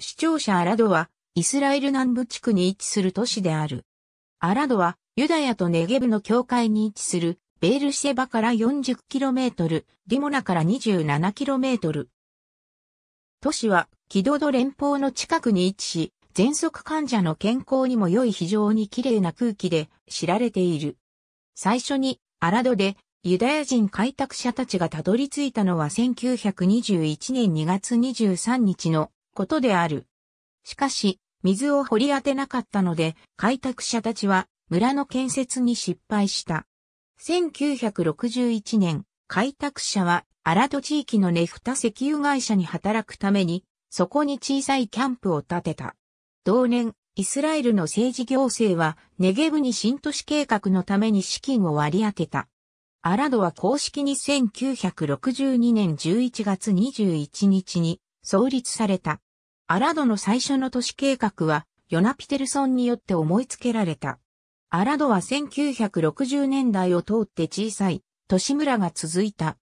視聴者アラドは、イスラエル南部地区に位置する都市である。アラドは、ユダヤとネゲブの境界に位置する、ベールシェバから 40km、ディモナから 27km。都市は、キドド連邦の近くに位置し、喘息患者の健康にも良い非常に綺麗な空気で知られている。最初に、アラドで、ユダヤ人開拓者たちがたどり着いたのは1921年2月23日のことである。しかし、水を掘り当てなかったので、開拓者たちは村の建設に失敗した。1961年、開拓者はア戸地域のネフタ石油会社に働くために、そこに小さいキャンプを建てた。同年、イスラエルの政治行政はネゲブに新都市計画のために資金を割り当てた。アラドは公式に1962年11月21日に創立された。アラドの最初の都市計画は、ヨナ・ピテルソンによって思いつけられた。アラドは1960年代を通って小さい都市村が続いた。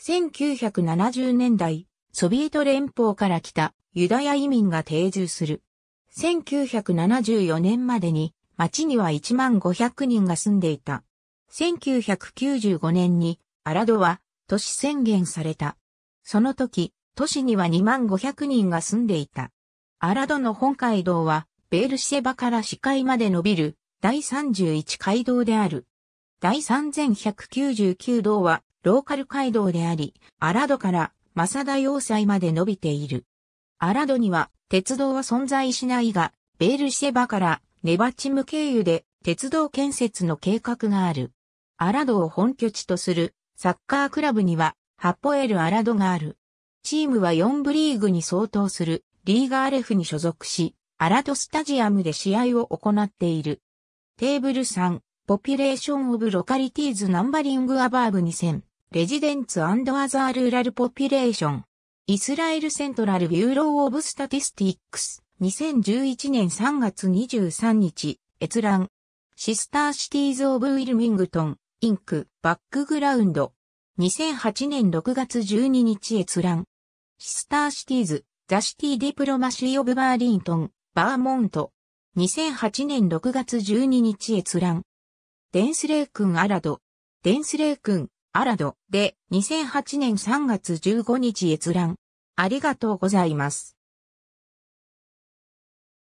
1970年代、ソビエト連邦から来たユダヤ移民が定住する。1974年までに町には1万500人が住んでいた。1995年にアラドは都市宣言された。その時、都市には2万500人が住んでいた。アラドの本街道は、ベールシェバから市街まで伸びる第31街道である。第3199道はローカル街道であり、アラドからマサダ要塞まで伸びている。アラドには鉄道は存在しないが、ベールシェバからネバチム経由で鉄道建設の計画がある。アラドを本拠地とするサッカークラブにはハポエル・アラドがある。チームは4部リーグに相当するリーガーレフに所属し、アラドスタジアムで試合を行っている。テーブル3、ポピュレーションオブロカリティーズナンバリングアバーブ2000、レジデンツアザールーラルポピュレーション。イスラエルセントラルビューローオブスタティスティックス。2011年3月23日、閲覧。シスターシティーズ・オブ・ウィルミングトン、インク、バックグラウンド。2008年6月12日閲覧。シスターシティーズ、ザ・シティ・ディプロマシー・オブ・バーリントン、バーモント。2008年6月12日閲覧。デンスレイ君アラド。デンスレイ君アラドで2008年3月15日閲覧。ありがとうございます。